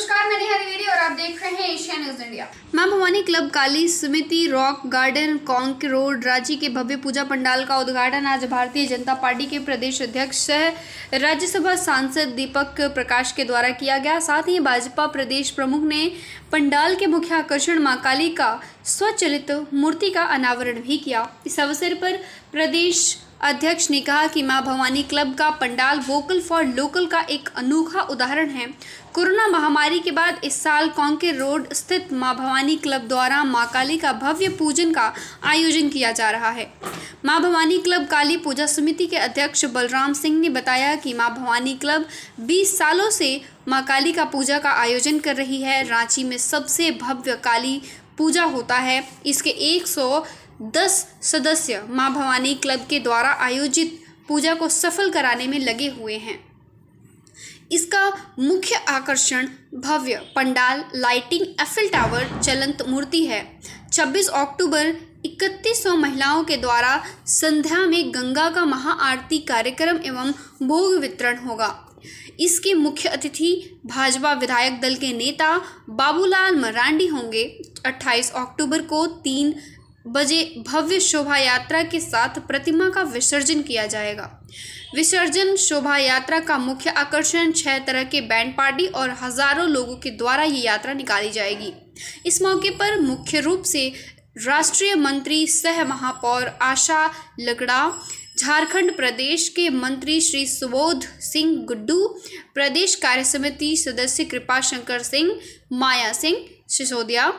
नमस्कार मैं नेहा द्विवेदी और आप देख रहे हैं एशिया न्यूज इंडिया मां Bhavani club Kali Samiti rock garden Kanke road Ranchi के भव्य पूजा पंडाल का उद्घाटन आज भारतीय जनता पार्टी के प्रदेश अध्यक्ष सह राज्यसभा सांसद दीपक प्रकाश के द्वारा किया गया साथ ही भाजपा प्रदेश प्रमुख ने पंडाल के मुख्य आकर्षण माँ काली का स्वचलित मूर्ति का अनावरण भी किया इस अवसर पर प्रदेश अध्यक्ष ने कहा कि मां भवानी क्लब का पंडाल वोकल फॉर लोकल का एक अनोखा उदाहरण है कोरोना महामारी के बाद इस साल कौंके रोड स्थित मां भवानी क्लब द्वारा मां काली का भव्य पूजन का आयोजन किया जा रहा है मां भवानी क्लब काली पूजा समिति के अध्यक्ष बलराम सिंह ने बताया कि मां भवानी क्लब 20 सालों से मां काली का पूजा का आयोजन कर रही है रांची में सबसे भव्य काली पूजा होता है इसके एक दस सदस्य माँ भवानी क्लब के द्वारा आयोजित पूजा को सफल कराने में लगे हुए हैं इसका मुख्य आकर्षण भव्य पंडाल लाइटिंग एफिल टावर चलंत मूर्ति है 26 अक्टूबर 3100 महिलाओं के द्वारा संध्या में गंगा का महाआरती कार्यक्रम एवं भोग वितरण होगा इसके मुख्य अतिथि भाजपा विधायक दल के नेता बाबूलाल मरांडी होंगे 28 अक्टूबर को तीन बजे भव्य शोभा यात्रा के साथ प्रतिमा का विसर्जन किया जाएगा विसर्जन शोभा यात्रा का मुख्य आकर्षण छह तरह के बैंड पार्टी और हजारों लोगों के द्वारा ये यात्रा निकाली जाएगी इस मौके पर मुख्य रूप से राष्ट्रीय मंत्री सह महापौर आशा लगड़ा झारखंड प्रदेश के मंत्री श्री सुबोध सिंह गुड्डू प्रदेश कार्य समिति सदस्य कृपा शंकर सिंह माया सिंह सिसोदिया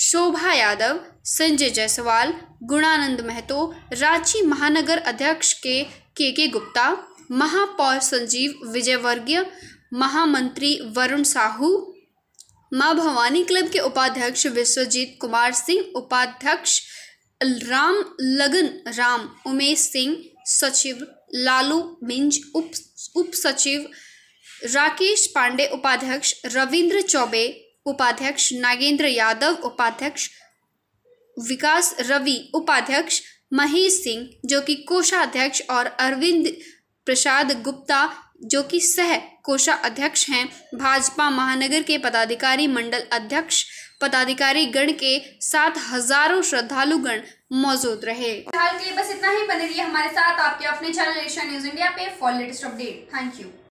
शोभा यादव संजय जायसवाल गुणानंद महतो रांची महानगर अध्यक्ष के के के गुप्ता महापौर संजीव विजयवर्गीय महामंत्री वरुण साहू माँ भवानी क्लब के उपाध्यक्ष विश्वजीत कुमार सिंह उपाध्यक्ष राम लगन राम उमेश सिंह सचिव लालू मिंज उप उप सचिव राकेश पांडे उपाध्यक्ष रविंद्र चौबे उपाध्यक्ष नागेंद्र यादव उपाध्यक्ष विकास रवि उपाध्यक्ष महेश सिंह जो कि कोषाध्यक्ष और अरविंद प्रसाद गुप्ता जो कि सह कोषा अध्यक्ष हैं भाजपा महानगर के पदाधिकारी मंडल अध्यक्ष पदाधिकारी गण के साथ हजारों श्रद्धालुगण मौजूद रहे फिलहाल के लिए बस इतना ही बने रहिए हमारे साथ आपके अपने चैनल एशिया न्यूज इंडिया पे for latest update thank you